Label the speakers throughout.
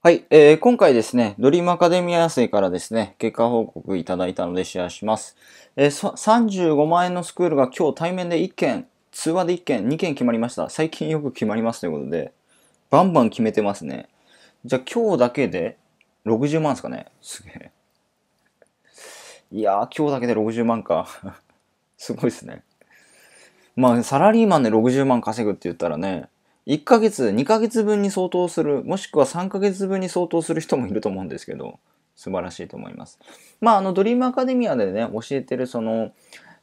Speaker 1: はい、えー、今回ですね、ドリームアカデミア生からですね、結果報告いただいたのでシェアします。えー、35万円のスクールが今日対面で1件、通話で1件、2件決まりました。最近よく決まりますということで、バンバン決めてますね。じゃあ今日だけで60万ですかね。すげえ。いやー、今日だけで60万か。すごいですね。まあ、サラリーマンで60万稼ぐって言ったらね、1ヶ月、2ヶ月分に相当する、もしくは3ヶ月分に相当する人もいると思うんですけど、素晴らしいと思います。まあ、あの、ドリームアカデミアでね、教えてる、その、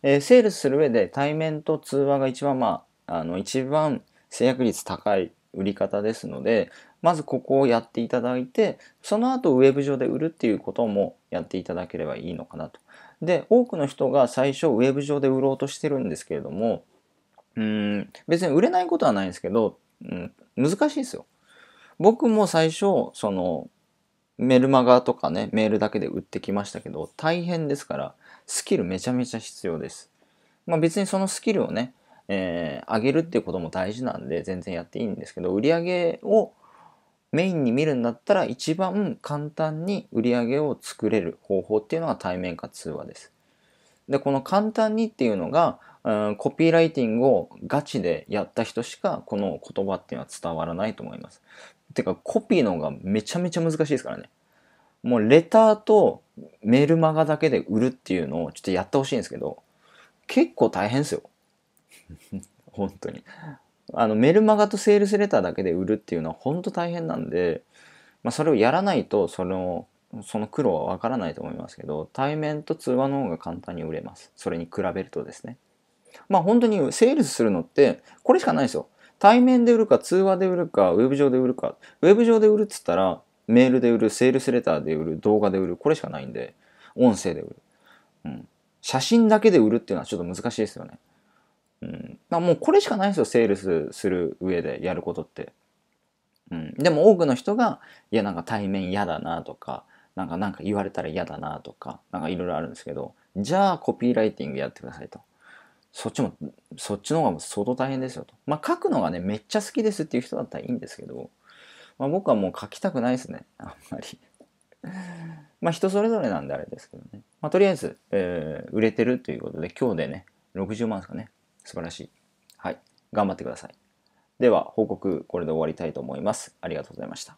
Speaker 1: えー、セールスする上で対面と通話が一番、まあ、あの、一番制約率高い売り方ですので、まずここをやっていただいて、その後ウェブ上で売るっていうこともやっていただければいいのかなと。で、多くの人が最初ウェブ上で売ろうとしてるんですけれども、うん、別に売れないことはないんですけど、うん、難しいですよ。僕も最初、その、メルマガとかね、メールだけで売ってきましたけど、大変ですから、スキルめちゃめちゃ必要です。まあ別にそのスキルをね、えー、上げるっていうことも大事なんで、全然やっていいんですけど、売り上げをメインに見るんだったら、一番簡単に売り上げを作れる方法っていうのが対面か通話です。で、この簡単にっていうのが、うん、コピーライティングをガチでやった人しかこの言葉っていうのは伝わらないと思います。てかコピーの方がめちゃめちゃ難しいですからね。もうレターとメルマガだけで売るっていうのをちょっとやってほしいんですけど、結構大変ですよ。本当に。あのメルマガとセールスレターだけで売るっていうのは本当大変なんで、まあ、それをやらないとそのその苦労はわからないと思いますけど、対面と通話の方が簡単に売れます。それに比べるとですね。まあ本当にセールスするのって、これしかないですよ。対面で売るか、通話で売るか、ウェブ上で売るか。ウェブ上で売るっつったら、メールで売る、セールスレターで売る、動画で売る、これしかないんで、音声で売る。うん。写真だけで売るっていうのはちょっと難しいですよね。うん。まあもうこれしかないですよ、セールスする上でやることって。うん。でも多くの人が、いやなんか対面嫌だなとか、なんかなんか言われたら嫌だなとか、なんかいろいろあるんですけど、じゃあコピーライティングやってくださいと。そっちも、そっちの方が相当大変ですよと。まあ書くのがね、めっちゃ好きですっていう人だったらいいんですけど、まあ僕はもう書きたくないですね、あんまり。まあ人それぞれなんであれですけどね。まあとりあえず、えー、売れてるということで、今日でね、60万ですかね。素晴らしい。はい。頑張ってください。では、報告これで終わりたいと思います。ありがとうございました。